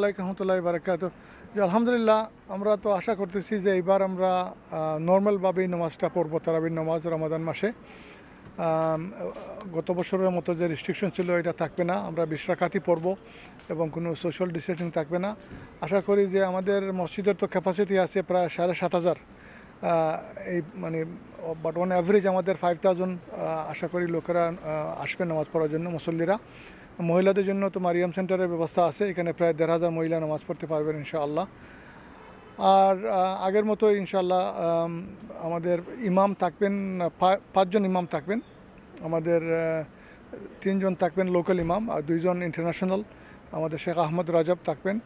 আলাইকুম রহমতুল্লাহ বারাকাত যে আলহামদুলিল্লাহ আমরা তো আশা করতেছি যে এইবার আমরা নর্মালভাবেই নামাজটা পড়বো তারাবির নামাজ রমাদান মাসে গত বছরের মতো যে রেস্ট্রিকশন ছিল এটা থাকবে না আমরা বিশ্রাকাতই পড়ব এবং কোনো সোশ্যাল ডিস্টেন্সিং থাকবে না আশা করি যে আমাদের মসজিদের তো ক্যাপাসিটি আছে প্রায় সাড়ে সাত হাজার এই মানে বাট অন অ্যাভারেজ আমাদের ফাইভ থাউজেন্ড আশা করি লোকেরা আসবে নামাজ পড়ার জন্য মুসল্লিরা মহিলাদের জন্য তো মারিয়াম সেন্টারের ব্যবস্থা আছে এখানে প্রায় দেড় হাজার মহিলা নামাজ পড়তে পারবেন ইনশাআল্লাহ আর আগের মতো ইনশাল্লাহ আমাদের ইমাম থাকবেন পাঁচজন ইমাম থাকবেন আমাদের তিনজন থাকবেন লোকাল ইমাম আর দুইজন ইন্টারন্যাশনাল আমাদের শেখ আহমদ রাজব থাকবেন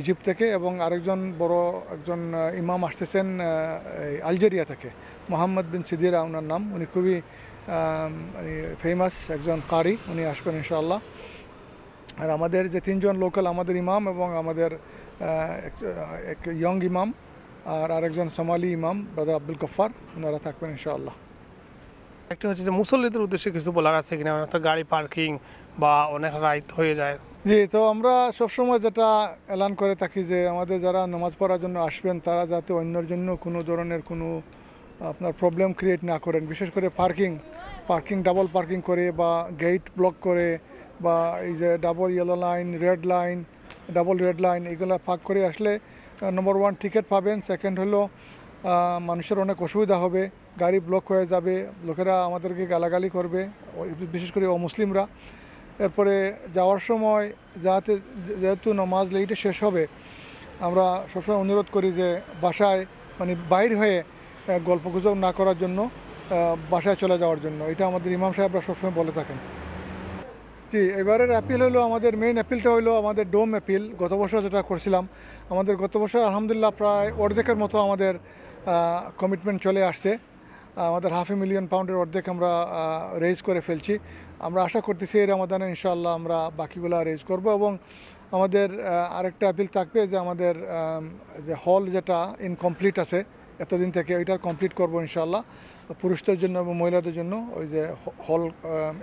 ইজিপ্ট থেকে এবং আরেকজন বড় একজন ইমাম আসতেছেন আলজেরিয়া থেকে মোহাম্মদ বিন সিদিরা ওনার নাম উনি খুবই মানে ফেমাস একজন কারি উনি আসবেন ইনশাল্লাহ আর আমাদের যে তিনজন লোকাল আমাদের ইমাম এবং আমাদের এক ইয়ং ইমাম আর আরেকজন সোমালি ইমাম দাদা আব্দুল গফ্ফার ওনারা থাকবেন ইনশাআল্লাহ একটা হচ্ছে যে মুসল্লিদের উদ্দেশ্যে কিছু বলার আছে কিনা অনেক গাড়ি পার্কিং বা অনেক রাইত হয়ে যায় জি তো আমরা সবসময় যেটা এলান করে থাকি যে আমাদের যারা নামাজ পড়ার জন্য আসবেন তারা যাতে অন্যের জন্য কোনো ধরনের কোনো আপনার প্রবলেম ক্রিয়েট না করেন বিশেষ করে পার্কিং পার্কিং ডাবল পার্কিং করে বা গেট ব্লক করে বা এই যে double yellow line red line double red line এগুলো ফাঁক করে আসলে নম্বর ওয়ান টিকিট পাবেন সেকেন্ড হলো মানুষের অনেক অসুবিধা হবে গাড়ি ব্লক হয়ে যাবে লোকেরা আমাদেরকে গালাগালি করবে বিশেষ করে অমুসলিমরা এরপরে যাওয়ার সময় যাতে যেহেতু নমাজ লেটে শেষ হবে আমরা সবসময় অনুরোধ করি যে বাসায় মানে বাইর হয়ে গল্পগুজব না করার জন্য বাসায় চলে যাওয়ার জন্য এটা আমাদের ইমাম সাহেবরা সবসময় বলে থাকেন জি এবারের অ্যাপিল হলো আমাদের মেইন অ্যাপিলটা হলো আমাদের ডোম অ্যাপিল গত বছর যেটা করছিলাম আমাদের গত বছর আলহামদুলিল্লাহ প্রায় অর্ধেকের মতো আমাদের কমিটমেন্ট চলে আসছে আমাদের হাফ এ মিলিয়ন পাউন্ডের অর্ধেক আমরা রেজ করে ফেলছি আমরা আশা করতেছি এই আমাদের ইনশাল্লাহ আমরা বাকিগুলো রেজ করব এবং আমাদের আরেকটা অ্যাপিল থাকবে যে আমাদের যে হল যেটা ইনকমপ্লিট আছে এতদিন থেকে ওইটা কমপ্লিট করব ইনশাল্লাহ পুরুষদের জন্য এবং মহিলাদের জন্য ওই যে হল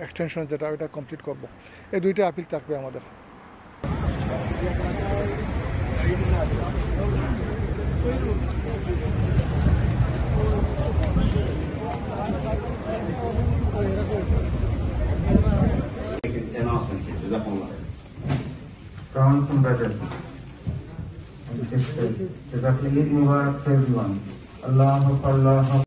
এক্সটেনশন যেটা ওইটা কমপ্লিট করব। এই দুইটা আপিল থাকবে আমাদের Brothers. It's اللہ حل